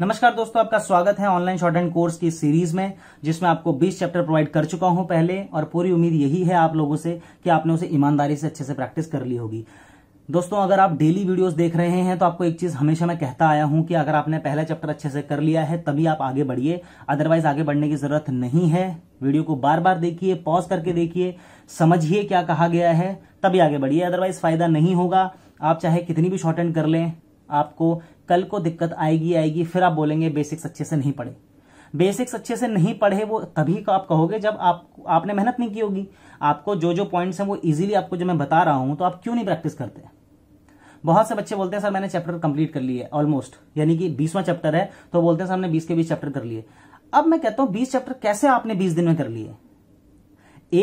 नमस्कार दोस्तों आपका स्वागत है ऑनलाइन शॉर्ट हैंड कोर्स की सीरीज में जिसमें आपको 20 चैप्टर प्रोवाइड कर चुका हूं पहले और पूरी उम्मीद यही है आप लोगों से कि आपने उसे ईमानदारी से अच्छे से प्रैक्टिस कर ली होगी दोस्तों अगर आप डेली वीडियोस देख रहे हैं तो आपको एक चीज हमेशा मैं कहता आया हूं कि अगर आपने पहला चैप्टर अच्छे से कर लिया है तभी आप आगे बढ़िए अदरवाइज आगे बढ़ने की जरूरत नहीं है वीडियो को बार बार देखिए पॉज करके देखिए समझिए क्या कहा गया है तभी आगे बढ़िए अदरवाइज फायदा नहीं होगा आप चाहे कितनी भी शॉर्ट एंड कर लें आपको कल को दिक्कत आएगी आएगी फिर आप बोलेंगे बेसिक्स अच्छे से नहीं पढ़े बेसिक्स अच्छे से नहीं पढ़े वो तभी को आप कहोगे जब आप आपने मेहनत नहीं की होगी आपको जो जो पॉइंट्स हैं वो इजीली आपको जो मैं बता रहा हूं तो आप क्यों नहीं प्रैक्टिस करते बहुत से बच्चे बोलते हैं सर मैंने चैप्टर कंप्लीट कर लिए ऑलमोस्ट यानी कि बीसवां चैप्टर है तो बोलते हैं सर हमने बीस के बीस चैप्टर कर लिए अब मैं कहता हूं बीस चैप्टर कैसे आपने बीस दिन में कर लिए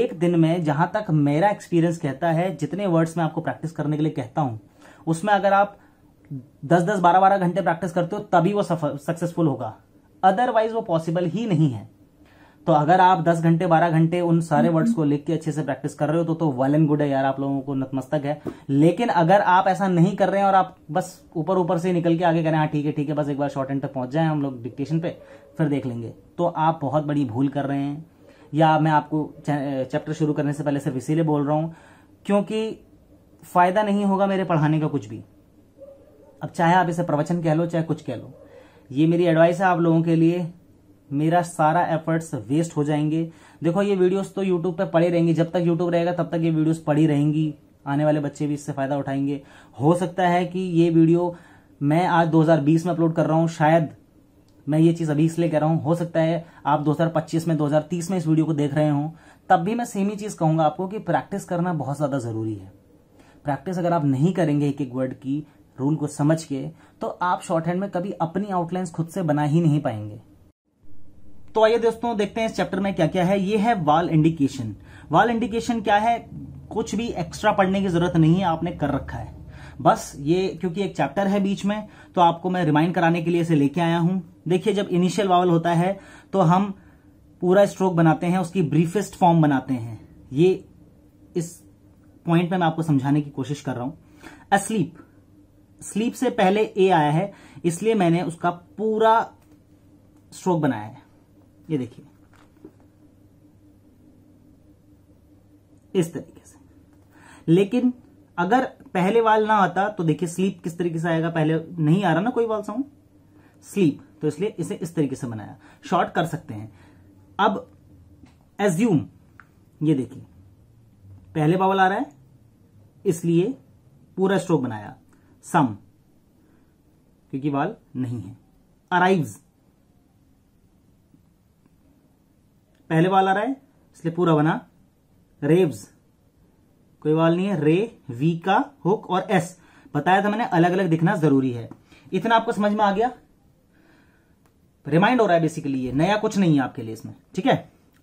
एक दिन में जहां तक मेरा एक्सपीरियंस कहता है जितने वर्ड्स मैं आपको प्रैक्टिस करने के लिए कहता हूं उसमें अगर आप दस दस बारह बारह घंटे प्रैक्टिस करते हो तभी वो सक्सेसफुल होगा अदरवाइज वो पॉसिबल ही नहीं है तो अगर आप दस घंटे बारह घंटे उन सारे वर्ड्स हम्म। को लिख के अच्छे से प्रैक्टिस कर रहे हो तो तो वेल एंड गुड है यार आप लोगों को नतमस्तक है लेकिन अगर आप ऐसा नहीं कर रहे हैं और आप बस ऊपर ऊपर से निकल के आगे करें हाँ ठीक है ठीक है बस एक बार शॉर्ट एंड तक पहुंच जाए हम लोग डिक्टेशन पे फिर देख लेंगे तो आप बहुत बड़ी भूल कर रहे हैं या मैं आपको चैप्टर शुरू करने से पहले सिर्फ इसीलिए बोल रहा हूं क्योंकि फायदा नहीं होगा मेरे पढ़ाने का कुछ भी अब चाहे आप इसे प्रवचन कह लो चाहे कुछ कह लो ये मेरी एडवाइस है आप लोगों के लिए मेरा सारा एफर्ट्स वेस्ट हो जाएंगे देखो ये वीडियोस तो यूट्यूब पे पड़ी रहेंगी जब तक यूट्यूब रहेगा तब तक ये वीडियोस पड़ी रहेंगी आने वाले बच्चे भी इससे फायदा उठाएंगे हो सकता है कि ये वीडियो मैं आज 2020 में अपलोड कर रहा हूं शायद मैं ये चीज अभी इसलिए कह रहा हूं हो सकता है आप दो में दो में इस वीडियो को देख रहे हो तब भी मैं सेम ही चीज कहूंगा आपको कि प्रैक्टिस करना बहुत ज्यादा जरूरी है प्रैक्टिस अगर आप नहीं करेंगे एक एक वर्ड की रूल को समझ के तो आप शॉर्ट हैंड में कभी अपनी आउटलाइंस खुद से बना ही नहीं पाएंगे तो आइए दोस्तों देखते हैं इस चैप्टर में क्या क्या है ये है वाल इंडिकेशन वाल इंडिकेशन क्या है कुछ भी एक्स्ट्रा पढ़ने की जरूरत नहीं है आपने कर रखा है बस ये क्योंकि एक चैप्टर है बीच में तो आपको मैं रिमाइंड कराने के लिए इसे लेके आया हूं देखिए जब इनिशियल वावल होता है तो हम पूरा स्ट्रोक बनाते हैं उसकी ब्रीफेस्ट फॉर्म बनाते हैं ये इस पॉइंट में मैं आपको समझाने की कोशिश कर रहा हूं अस्लीप स्लीप से पहले ए आया है इसलिए मैंने उसका पूरा स्ट्रोक बनाया है ये देखिए इस तरीके से लेकिन अगर पहले वाल ना आता तो देखिए स्लीप किस तरीके से आएगा पहले नहीं आ रहा ना कोई वाल साउंड स्लीप तो इसलिए इसे इस तरीके से बनाया शॉर्ट कर सकते हैं अब एज्यूम ये देखिए पहले बावल आ रहा है इसलिए पूरा स्ट्रोक बनाया सम क्योंकि वाल नहीं है अराइव्स पहले वाल आ रहा है इसलिए पूरा बना रेव्स कोई वाल नहीं है रे वी का हुक और एस बताया था मैंने अलग अलग दिखना जरूरी है इतना आपको समझ में आ गया रिमाइंड हो रहा है बेसिकली ये नया कुछ नहीं है आपके लिए इसमें ठीक है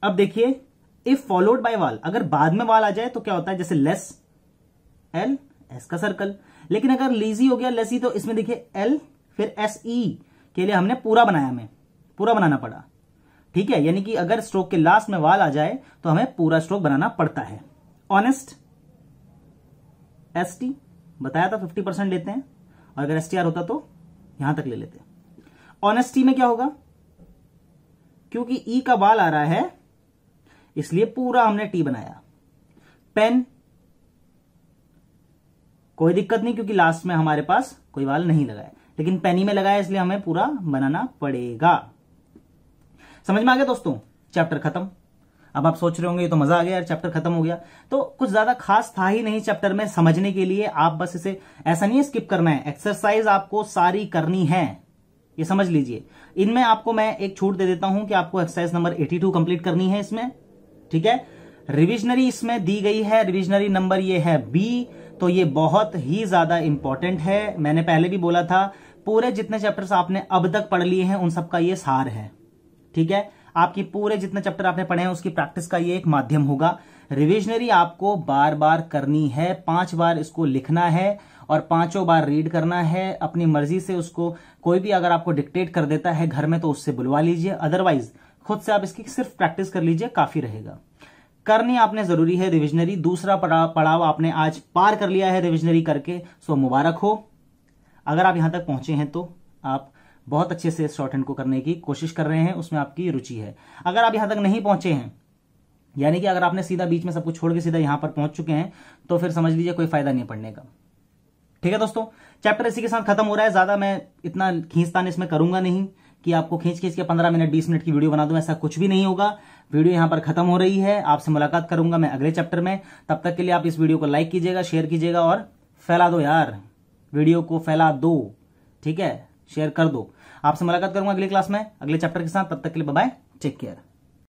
अब देखिए इफ फॉलोड बाय वाल अगर बाद में वाल आ जाए तो क्या होता है जैसे लेस एल एस का सर्कल लेकिन अगर लीजी हो गया लेसी तो इसमें देखिए एल फिर एस ई e के लिए हमने पूरा बनाया हमें पूरा बनाना पड़ा ठीक है यानी कि अगर स्ट्रोक के लास्ट में वाल आ जाए तो हमें पूरा स्ट्रोक बनाना पड़ता है ऑनेस्ट एस टी बताया था फिफ्टी परसेंट लेते हैं और अगर एस टी आर होता तो यहां तक ले लेते ऑनेस्टी में क्या होगा क्योंकि ई e का वाल आ रहा है इसलिए पूरा हमने टी बनाया पेन कोई दिक्कत नहीं क्योंकि लास्ट में हमारे पास कोई बाल नहीं लगाया लेकिन पेनी में लगाया इसलिए हमें पूरा बनाना पड़ेगा समझ में आ गया दोस्तों चैप्टर खत्म अब आप सोच रहे होंगे ये तो मजा आ गया यार चैप्टर खत्म हो गया तो कुछ ज्यादा खास था ही नहीं चैप्टर में समझने के लिए आप बस इसे ऐसा नहीं है स्किप करना है एक्सरसाइज आपको सारी करनी है ये समझ लीजिए इनमें आपको मैं एक छूट दे देता हूं कि आपको एक्सरसाइज नंबर 82 कंप्लीट करनी है इसमें ठीक है रिविजनरी इसमें दी गई है रिविजनरी नंबर ये है बी तो ये बहुत ही ज्यादा इंपॉर्टेंट है मैंने पहले भी बोला था पूरे जितने चैप्टर्स आपने अब तक पढ़ लिए हैं उन सबका ये सार है ठीक है आपकी पूरे जितने चैप्टर आपने पढ़े हैं उसकी प्रैक्टिस का ये एक माध्यम होगा रिविजनरी आपको बार बार करनी है पांच बार इसको लिखना है और पांचों बार रीड करना है अपनी मर्जी से उसको कोई भी अगर आपको डिक्टेट कर देता है घर में तो उससे बुलवा लीजिए अदरवाइज खुद से आप इसकी सिर्फ प्रैक्टिस कर लीजिए काफी रहेगा करनी आपने जरूरी है रिविजनरी दूसरा पड़ाव आपने आज पार कर लिया है रिविजनरी करके सो मुबारक हो अगर आप यहां तक पहुंचे हैं तो आप बहुत अच्छे से शॉर्ट हैंड को करने की कोशिश कर रहे हैं उसमें आपकी रुचि है अगर आप यहां तक नहीं पहुंचे हैं यानी कि अगर आपने सीधा बीच में सब कुछ छोड़ के सीधा यहां पर पहुंच चुके हैं तो फिर समझ लीजिए कोई फायदा नहीं पड़ने का ठीक है दोस्तों चैप्टर इसी के साथ खत्म हो रहा है ज्यादा मैं इतना खींचतान इसमें करूंगा नहीं कि आपको खींच खींच के पंद्रह मिनट बीस मिनट की वीडियो बना दूं ऐसा कुछ भी नहीं होगा वीडियो यहां पर खत्म हो रही है आपसे मुलाकात करूंगा मैं अगले चैप्टर में तब तक के लिए आप इस वीडियो को लाइक कीजिएगा शेयर कीजिएगा और फैला दो यार वीडियो को फैला दो ठीक है शेयर कर दो आपसे मुलाकात करूंगा अगली क्लास में अगले चैप्टर के साथ तब तक के लिए बाय टेक केयर